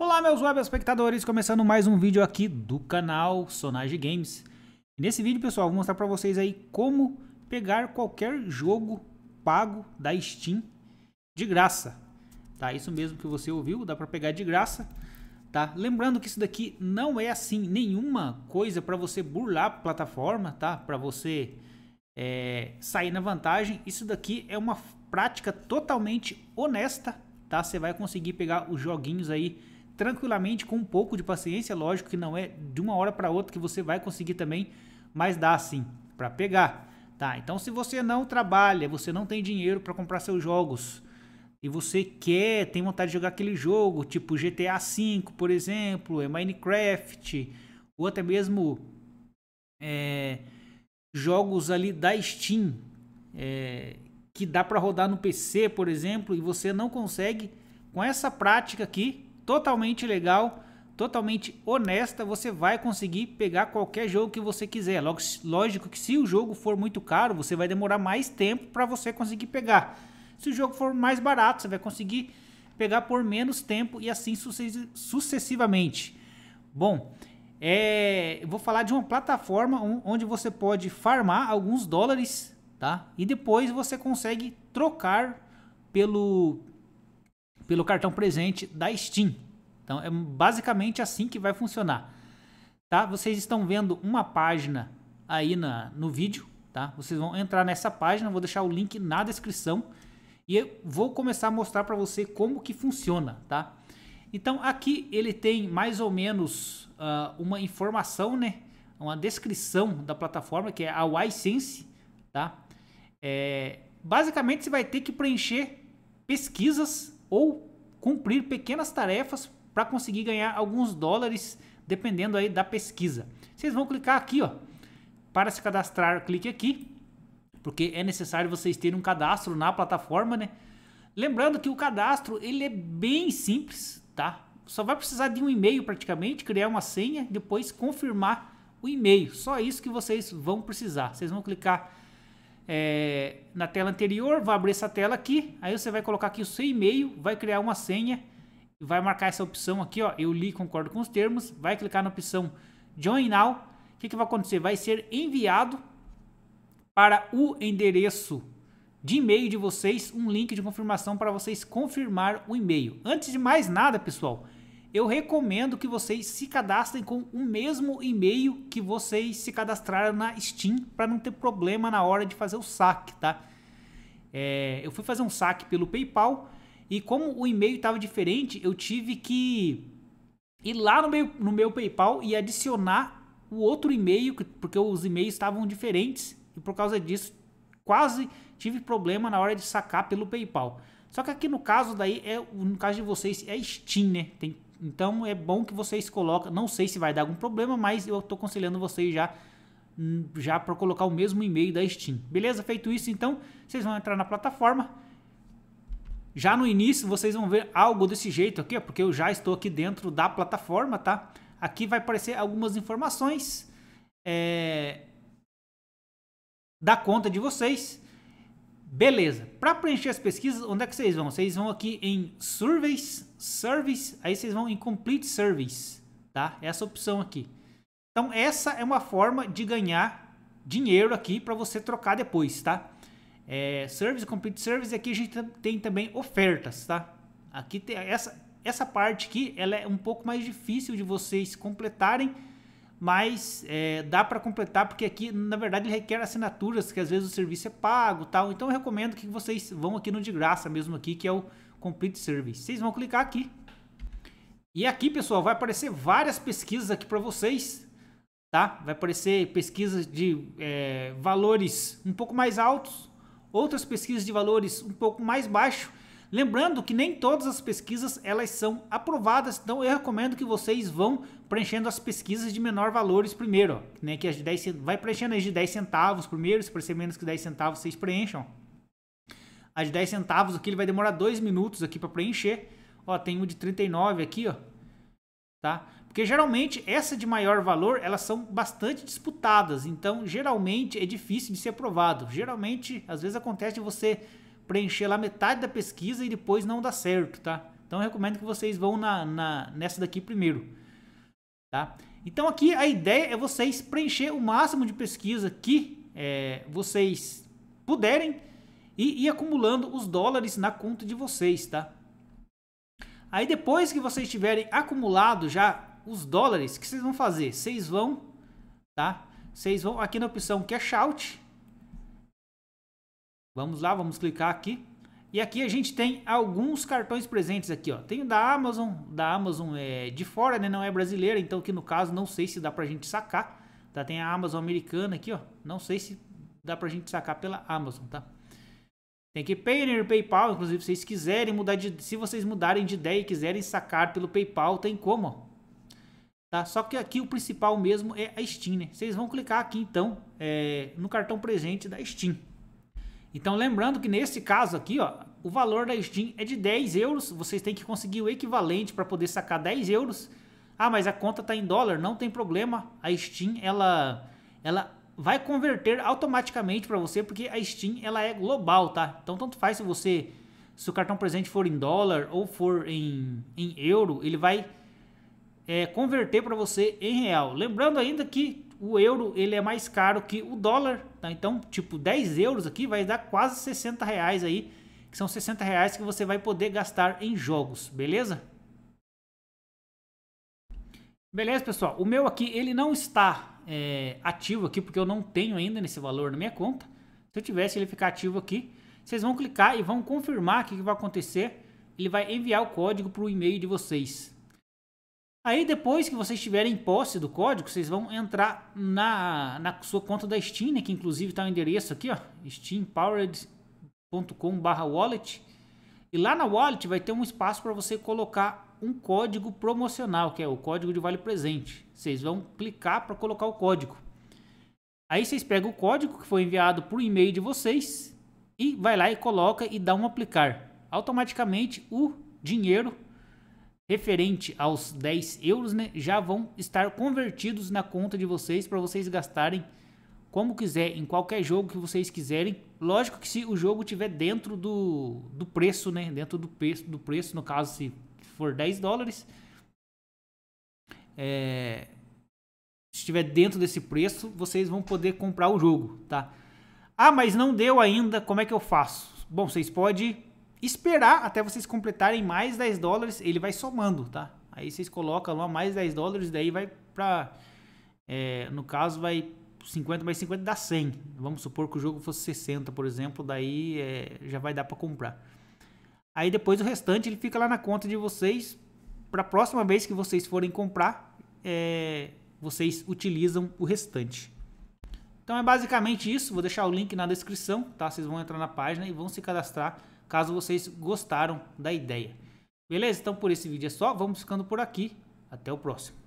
Olá meus web espectadores, começando mais um vídeo aqui do canal Sonage Games. E nesse vídeo, pessoal, vou mostrar para vocês aí como pegar qualquer jogo pago da Steam de graça. Tá, isso mesmo que você ouviu, dá para pegar de graça. Tá? Lembrando que isso daqui não é assim nenhuma coisa para você burlar a plataforma, tá? Para você é, sair na vantagem. Isso daqui é uma prática totalmente honesta, tá? Você vai conseguir pegar os joguinhos aí tranquilamente, com um pouco de paciência, lógico que não é de uma hora para outra que você vai conseguir também, mas dá sim para pegar, tá? Então, se você não trabalha, você não tem dinheiro para comprar seus jogos e você quer, tem vontade de jogar aquele jogo, tipo GTA V, por exemplo, é Minecraft, ou até mesmo é, jogos ali da Steam, é, que dá para rodar no PC, por exemplo, e você não consegue, com essa prática aqui, totalmente legal, totalmente honesta, você vai conseguir pegar qualquer jogo que você quiser. Lógico que se o jogo for muito caro, você vai demorar mais tempo para você conseguir pegar. Se o jogo for mais barato, você vai conseguir pegar por menos tempo e assim sucessivamente. Bom, é, eu vou falar de uma plataforma onde você pode farmar alguns dólares, tá? E depois você consegue trocar pelo pelo cartão presente da Steam. Então é basicamente assim que vai funcionar. Tá? Vocês estão vendo uma página aí na, no vídeo, tá? Vocês vão entrar nessa página, vou deixar o link na descrição e eu vou começar a mostrar para você como que funciona, tá? Então aqui ele tem mais ou menos uh, uma informação, né? Uma descrição da plataforma que é a Ysense, tá? É, basicamente você vai ter que preencher pesquisas ou cumprir pequenas tarefas para conseguir ganhar alguns dólares, dependendo aí da pesquisa. Vocês vão clicar aqui, ó, para se cadastrar, clique aqui, porque é necessário vocês terem um cadastro na plataforma, né? Lembrando que o cadastro ele é bem simples, tá? Só vai precisar de um e-mail praticamente, criar uma senha, depois confirmar o e-mail. Só isso que vocês vão precisar. Vocês vão clicar é, na tela anterior, vai abrir essa tela aqui, aí você vai colocar aqui o seu e-mail, vai criar uma senha, vai marcar essa opção aqui, ó, eu li, concordo com os termos, vai clicar na opção Join Now, o que, que vai acontecer? Vai ser enviado para o endereço de e-mail de vocês um link de confirmação para vocês confirmar o e-mail. Antes de mais nada, pessoal, eu recomendo que vocês se cadastrem com o mesmo e-mail que vocês se cadastraram na Steam para não ter problema na hora de fazer o saque, tá? É, eu fui fazer um saque pelo PayPal e como o e-mail estava diferente, eu tive que ir lá no meu, no meu PayPal e adicionar o outro e-mail, porque os e-mails estavam diferentes e por causa disso quase tive problema na hora de sacar pelo PayPal. Só que aqui no caso daí é no caso de vocês é Steam, né? Tem então é bom que vocês coloquem. não sei se vai dar algum problema, mas eu estou aconselhando vocês já hum, já para colocar o mesmo e-mail da Steam. Beleza? Feito isso, então vocês vão entrar na plataforma. Já no início vocês vão ver algo desse jeito aqui, porque eu já estou aqui dentro da plataforma, tá? Aqui vai aparecer algumas informações é, da conta de vocês. Beleza. Para preencher as pesquisas, onde é que vocês vão? Vocês vão aqui em Surveys, Service, aí vocês vão em Complete Service, tá? É essa opção aqui. Então essa é uma forma de ganhar dinheiro aqui para você trocar depois, tá? É, service, Complete Service, aqui a gente tem também ofertas, tá? Aqui tem essa, essa parte aqui, ela é um pouco mais difícil de vocês completarem, mas é, dá para completar, porque aqui, na verdade, requer assinaturas, que às vezes o serviço é pago tal. Então, eu recomendo que vocês vão aqui no de graça mesmo aqui, que é o Complete Service. Vocês vão clicar aqui. E aqui, pessoal, vai aparecer várias pesquisas aqui para vocês, tá? Vai aparecer pesquisas de é, valores um pouco mais altos, outras pesquisas de valores um pouco mais baixos, Lembrando que nem todas as pesquisas elas são aprovadas, então eu recomendo que vocês vão preenchendo as pesquisas de menor valores primeiro, né? Que as de 10 vai preenchendo as de 10 centavos primeiro, se parecer menos que 10 centavos vocês preencham. As de 10 centavos aqui ele vai demorar 2 minutos aqui para preencher. Ó, tem um de 39 aqui, ó. Tá? Porque geralmente essa de maior valor, elas são bastante disputadas, então geralmente é difícil de ser aprovado. Geralmente, às vezes acontece de você preencher lá metade da pesquisa e depois não dá certo, tá? Então eu recomendo que vocês vão na, na, nessa daqui primeiro, tá? Então aqui a ideia é vocês preencher o máximo de pesquisa que é, vocês puderem e ir acumulando os dólares na conta de vocês, tá? Aí depois que vocês tiverem acumulado já os dólares, o que vocês vão fazer? Vocês vão, tá? Vocês vão aqui na opção Cash Out, Vamos lá, vamos clicar aqui. E aqui a gente tem alguns cartões presentes aqui, ó. Tem o da Amazon, da Amazon é de fora, né? Não é brasileira, então que no caso não sei se dá pra gente sacar. Tá? Tem a Amazon americana aqui, ó. Não sei se dá pra gente sacar pela Amazon, tá? Tem aqui Payoneer, PayPal, inclusive se vocês quiserem mudar de, se vocês mudarem de ideia e quiserem sacar pelo PayPal, tem como, ó. Tá? Só que aqui o principal mesmo é a Steam, né? Vocês vão clicar aqui então é, no cartão presente da Steam. Então lembrando que nesse caso aqui, ó, o valor da Steam é de 10 euros, vocês têm que conseguir o equivalente para poder sacar 10 euros. Ah, mas a conta está em dólar, não tem problema, a Steam ela, ela vai converter automaticamente para você, porque a Steam ela é global, tá? Então tanto faz se você se o cartão presente for em dólar ou for em, em euro, ele vai é, converter para você em real. Lembrando ainda que o euro ele é mais caro que o dólar, tá? Então, tipo, 10 euros aqui vai dar quase 60 reais aí, que são 60 reais que você vai poder gastar em jogos, beleza? Beleza, pessoal? O meu aqui, ele não está é, ativo aqui, porque eu não tenho ainda nesse valor na minha conta. Se eu tivesse ele ficar ativo aqui, vocês vão clicar e vão confirmar o que, que vai acontecer. Ele vai enviar o código para o e-mail de vocês, Aí depois que vocês tiverem posse do código, vocês vão entrar na, na sua conta da Steam, né, que inclusive está o endereço aqui, ó, steampowered.com/wallet. E lá na wallet vai ter um espaço para você colocar um código promocional, que é o código de vale presente. Vocês vão clicar para colocar o código. Aí vocês pegam o código que foi enviado por e-mail de vocês e vai lá e coloca e dá um aplicar. Automaticamente o dinheiro referente aos 10 euros, né, já vão estar convertidos na conta de vocês para vocês gastarem como quiser, em qualquer jogo que vocês quiserem. Lógico que se o jogo tiver dentro do, do preço, né, dentro do preço, do preço, no caso se for 10 dólares, é, se estiver dentro desse preço, vocês vão poder comprar o jogo, tá? Ah, mas não deu ainda, como é que eu faço? Bom, vocês podem esperar até vocês completarem mais 10 dólares, ele vai somando, tá? Aí vocês colocam lá mais 10 dólares, daí vai pra... É, no caso, vai 50 mais 50 dá 100. Vamos supor que o jogo fosse 60, por exemplo, daí é, já vai dar para comprar. Aí depois o restante ele fica lá na conta de vocês. Para a próxima vez que vocês forem comprar, é, vocês utilizam o restante. Então é basicamente isso. Vou deixar o link na descrição, tá? Vocês vão entrar na página e vão se cadastrar caso vocês gostaram da ideia. Beleza? Então por esse vídeo é só, vamos ficando por aqui. Até o próximo.